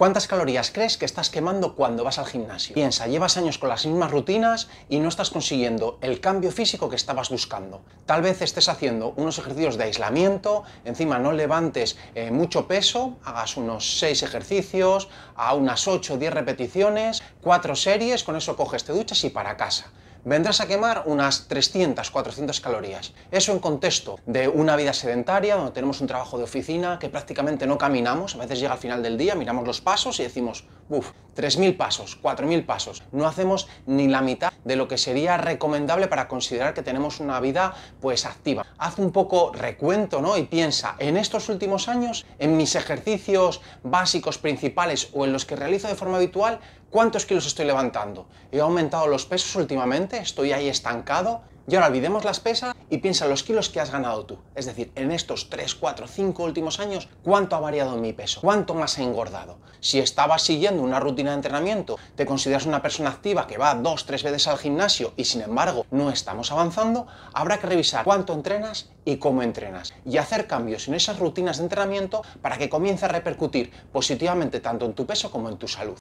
¿Cuántas calorías crees que estás quemando cuando vas al gimnasio? Piensa, llevas años con las mismas rutinas y no estás consiguiendo el cambio físico que estabas buscando. Tal vez estés haciendo unos ejercicios de aislamiento, encima no levantes eh, mucho peso, hagas unos 6 ejercicios, a unas 8 o 10 repeticiones, 4 series, con eso coges, te duchas y para casa vendrás a quemar unas 300, 400 calorías. Eso en contexto de una vida sedentaria, donde tenemos un trabajo de oficina, que prácticamente no caminamos, a veces llega al final del día, miramos los pasos y decimos, uf, 3.000 pasos, 4.000 pasos. No hacemos ni la mitad de lo que sería recomendable para considerar que tenemos una vida pues activa. Haz un poco recuento ¿no? y piensa, en estos últimos años, en mis ejercicios básicos principales o en los que realizo de forma habitual, ¿cuántos kilos estoy levantando? ¿He aumentado los pesos últimamente? ¿Estoy ahí estancado? Y ahora olvidemos las pesas y piensa en los kilos que has ganado tú. Es decir, en estos 3, 4, 5 últimos años, ¿cuánto ha variado mi peso? ¿Cuánto más he engordado? Si estabas siguiendo una rutina de entrenamiento, te consideras una persona activa que va 2, 3 veces al gimnasio y sin embargo no estamos avanzando, habrá que revisar cuánto entrenas y cómo entrenas y hacer cambios en esas rutinas de entrenamiento para que comience a repercutir positivamente tanto en tu peso como en tu salud.